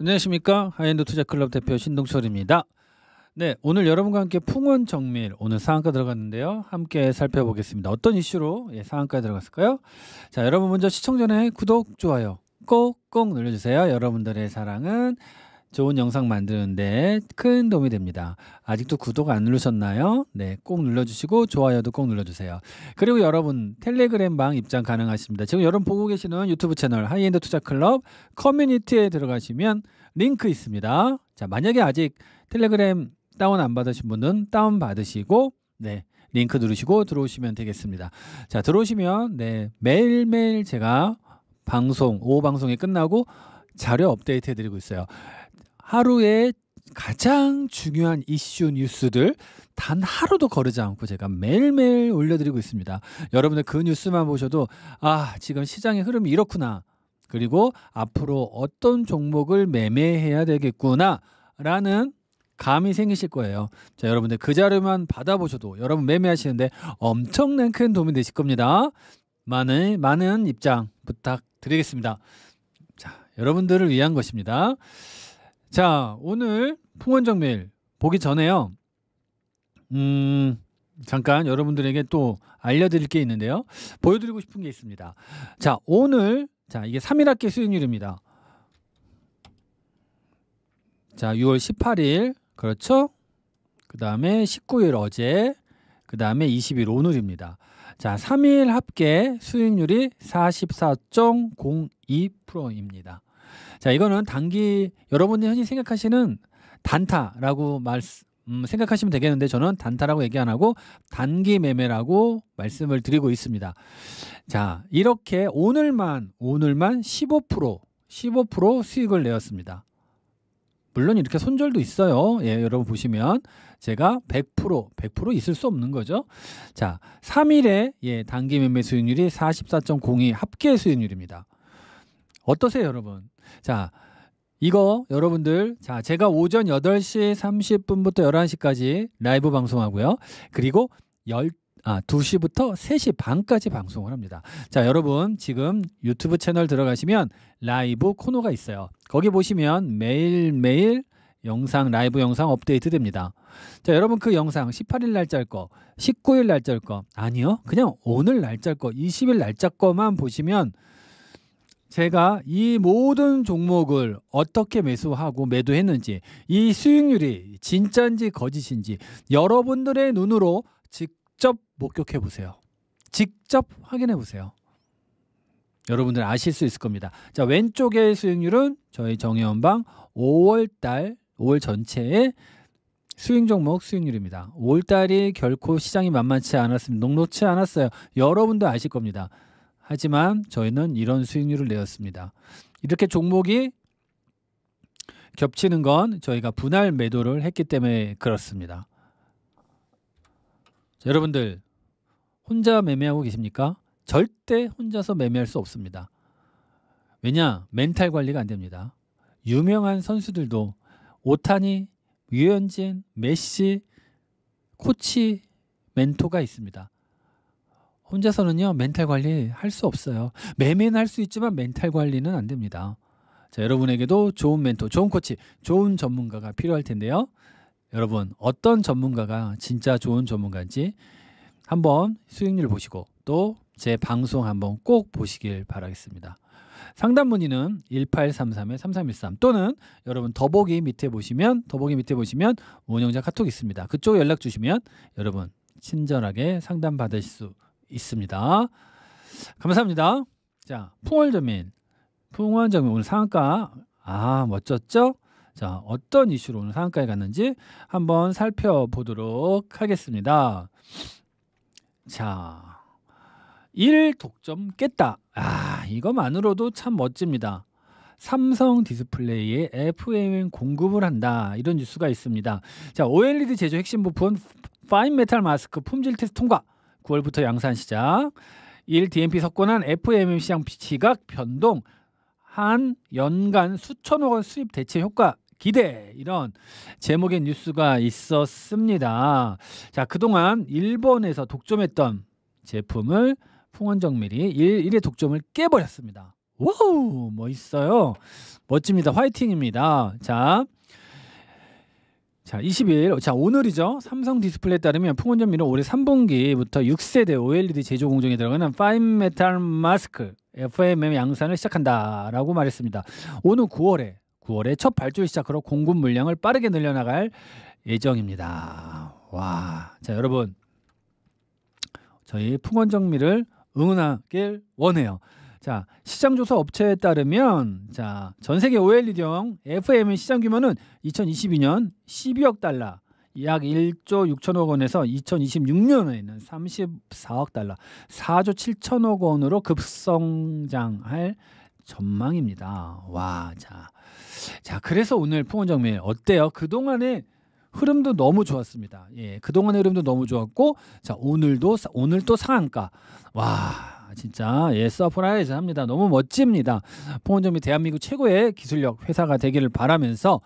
안녕하십니까 하이엔드 투자클럽 대표 신동철입니다. 네 오늘 여러분과 함께 풍원 정밀 오늘 상한가 들어갔는데요. 함께 살펴보겠습니다. 어떤 이슈로 예, 상한가에 들어갔을까요? 자 여러분 먼저 시청 전에 구독 좋아요 꼭꼭 눌러주세요. 여러분들의 사랑은 좋은 영상 만드는데 큰 도움이 됩니다. 아직도 구독 안 누르셨나요? 네, 꼭 눌러주시고 좋아요도 꼭 눌러주세요. 그리고 여러분 텔레그램 방 입장 가능하십니다. 지금 여러분 보고 계시는 유튜브 채널 하이엔드 투자클럽 커뮤니티에 들어가시면 링크 있습니다. 자, 만약에 아직 텔레그램 다운 안 받으신 분은 다운 받으시고 네. 링크 누르시고 들어오시면 되겠습니다. 자, 들어오시면 네, 매일매일 제가 방송 오후 방송이 끝나고 자료 업데이트 해드리고 있어요. 하루에 가장 중요한 이슈 뉴스들 단 하루도 거르지 않고 제가 매일매일 올려드리고 있습니다. 여러분들 그 뉴스만 보셔도 아 지금 시장의 흐름이 이렇구나 그리고 앞으로 어떤 종목을 매매해야 되겠구나라는 감이 생기실 거예요. 자, 여러분들 그 자료만 받아보셔도 여러분 매매하시는데 엄청난 큰 도움이 되실 겁니다. 많은 많은 입장 부탁드리겠습니다. 자, 여러분들을 위한 것입니다. 자, 오늘 풍원정 메일 보기 전에요. 음, 잠깐 여러분들에게 또 알려드릴 게 있는데요. 보여드리고 싶은 게 있습니다. 자, 오늘, 자, 이게 3일학기 수익률입니다. 자, 6월 18일, 그렇죠? 그 다음에 19일 어제, 그 다음에 20일 오늘입니다. 자, 3일 합계 수익률이 44.02%입니다. 자, 이거는 단기 여러분이 흔히 생각하시는 단타라고 말 음, 생각하시면 되겠는데 저는 단타라고 얘기 안 하고 단기 매매라고 말씀을 드리고 있습니다. 자, 이렇게 오늘만 오늘만 15% 15% 수익을 내었습니다. 물론 이렇게 손절도 있어요. 예, 여러분 보시면 제가 100% 100% 있을 수 없는 거죠. 자, 3일에 예, 단기 매매 수익률이 44.02 합계 수익률입니다. 어떠세요, 여러분? 자, 이거 여러분들 자, 제가 오전 8시 30분부터 11시까지 라이브 방송하고요. 그리고 10, 아, 2시부터 3시 반까지 방송을 합니다. 자, 여러분 지금 유튜브 채널 들어가시면 라이브 코너가 있어요. 거기 보시면 매일매일 영상 라이브 영상 업데이트 됩니다. 자, 여러분 그 영상 18일 날짜일 거, 19일 날짜일 거 아니요. 그냥 오늘 날짜일 거, 20일 날짜 거만 보시면 제가 이 모든 종목을 어떻게 매수하고 매도했는지 이 수익률이 진짜인지 거짓인지 여러분들의 눈으로 직접 목격해 보세요. 직접 확인해 보세요. 여러분들 아실 수 있을 겁니다. 자, 왼쪽의 수익률은 저희 정의원방 5월달 5월 전체의 수익 종목 수익률입니다. 5월달이 결코 시장이 만만치 않았습니다. 녹록치 않았어요. 여러분도 아실 겁니다. 하지만 저희는 이런 수익률을 내었습니다. 이렇게 종목이 겹치는 건 저희가 분할 매도를 했기 때문에 그렇습니다. 자, 여러분들 혼자 매매하고 계십니까? 절대 혼자서 매매할 수 없습니다. 왜냐? 멘탈 관리가 안 됩니다. 유명한 선수들도 오타니, 유현진, 메시, 코치, 멘토가 있습니다. 혼자서는요 멘탈 관리 할 수 없어요. 매매는 할 수 있지만 멘탈 관리는 안 됩니다. 자 여러분에게도 좋은 멘토, 좋은 코치, 좋은 전문가가 필요할 텐데요. 여러분 어떤 전문가가 진짜 좋은 전문가인지 한번 수익률 보시고 또 제 방송 한번 꼭 보시길 바라겠습니다. 상담 문의는 1833-3313 또는 여러분 더보기 밑에 보시면 더보기 밑에 보시면 운영자 카톡 있습니다. 그쪽 연락 주시면 여러분 친절하게 상담 받으실 수 있습니다. 감사합니다. 자, 풍월점민. 풍월점민 오늘 상한가 아, 멋졌죠? 자, 어떤 이슈로 오늘 상한가에 갔는지 한번 살펴보도록 하겠습니다. 자, 1 독점 깼다. 아, 이거만으로도 참 멋집니다. 삼성 디스플레이에 FAM 공급을 한다. 이런 뉴스가 있습니다. 자, OLED 제조 핵심 부품 파인 메탈 마스크 품질 테스트 통과. 9월부터 양산 시작1 d m p 석권한 FMM 시장 지각 변동 한 연간 수천억 원 수입 대체 효과 기대 이런 제목의 뉴스가 있었습니다. 자 그동안 일본에서 독점했던 제품을 풍원정밀이 1, 일의 독점을 깨버렸습니다. 와우 멋있어요. 멋집니다. 화이팅입니다. 자 자, 20일, 자 오늘이죠. 삼성 디스플레이에 따르면 풍원전미는 올해 3분기부터 6세대 OLED 제조 공정에 들어가는 파인 메탈 마스크 FMM 양산을 시작한다라고 말했습니다. 오는 9월에 9월에 첫 발주를 시작으로 공급 물량을 빠르게 늘려나갈 예정입니다. 와, 자 여러분 저희 풍원정미를 응원하길 원해요. 자, 시장 조사 업체에 따르면 자, 전 세계 OLED형 FM의 시장 규모는 2022년 12억 달러 약 1조 6천억 원에서 2026년에는 34억 달러, 4조 7천억 원으로 급성장할 전망입니다. 와, 자. 자, 그래서 오늘 풍원정 매일 어때요? 그동안의 흐름도 너무 좋았습니다. 예, 그동안의 흐름도 너무 좋았고, 자, 오늘도, 오늘 도 상한가. 와, 진짜 예 서프라이즈 합니다. 너무 멋집니다. 포원점이 대한민국 최고의 기술력 회사가 되기를 바라면서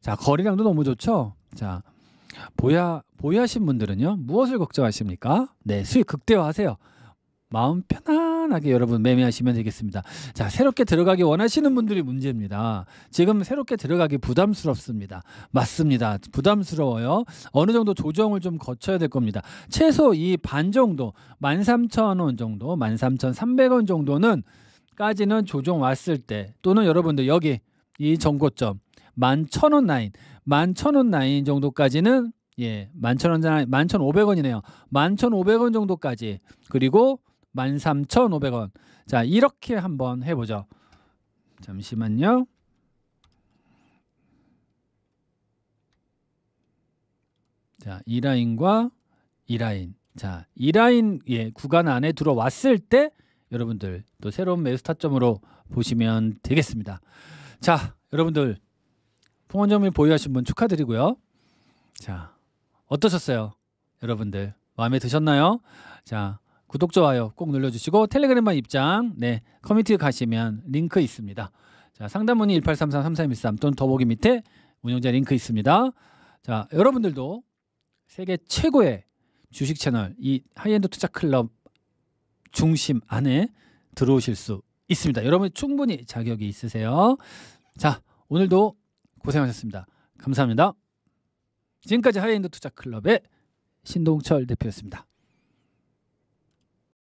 자 거리량도 너무 좋죠. 자 보야 보하신 분들은요 무엇을 걱정하십니까? 네 수익 극대화하세요. 마음 편안. 편안하게 여러분 매매하시면 되겠습니다. 자, 새롭게 들어가기 원하시는 분들이 문제입니다. 지금 새롭게 들어가기 부담스럽습니다. 맞습니다. 부담스러워요. 어느 정도 조정을 좀 거쳐야 될 겁니다. 최소 이 반 정도, 13,000원 정도, 13,300원 정도는 까지는 조정 왔을 때 또는 여러분들 여기 이 정고점 11,000원 라인, 11,000원 라인 정도까지는 예, 11,000원, 11,500원이네요. 11,500원 정도까지. 그리고 13,500원. 자, 이렇게 한번 해보죠. 잠시만요. 자, 이 라인과 이 라인. 자, 이 라인 예, 구간 안에 들어왔을 때 여러분들 또 새로운 매수 타점으로 보시면 되겠습니다. 자, 여러분들 풍원점을 보유하신 분 축하드리고요. 자, 어떠셨어요? 여러분들 마음에 드셨나요? 자, 구독 좋아요 꼭 눌러주시고 텔레그램만 입장 네 커뮤니티 가시면 링크 있습니다. 자상담문이1833-3313 또는 더보기 밑에 운영자 링크 있습니다. 자 여러분들도 세계 최고의 주식 채널 이 하이엔드 투자 클럽 중심 안에 들어오실 수 있습니다. 여러분 충분히 자격이 있으세요. 자 오늘도 고생하셨습니다. 감사합니다. 지금까지 하이엔드 투자 클럽의 신동철 대표였습니다.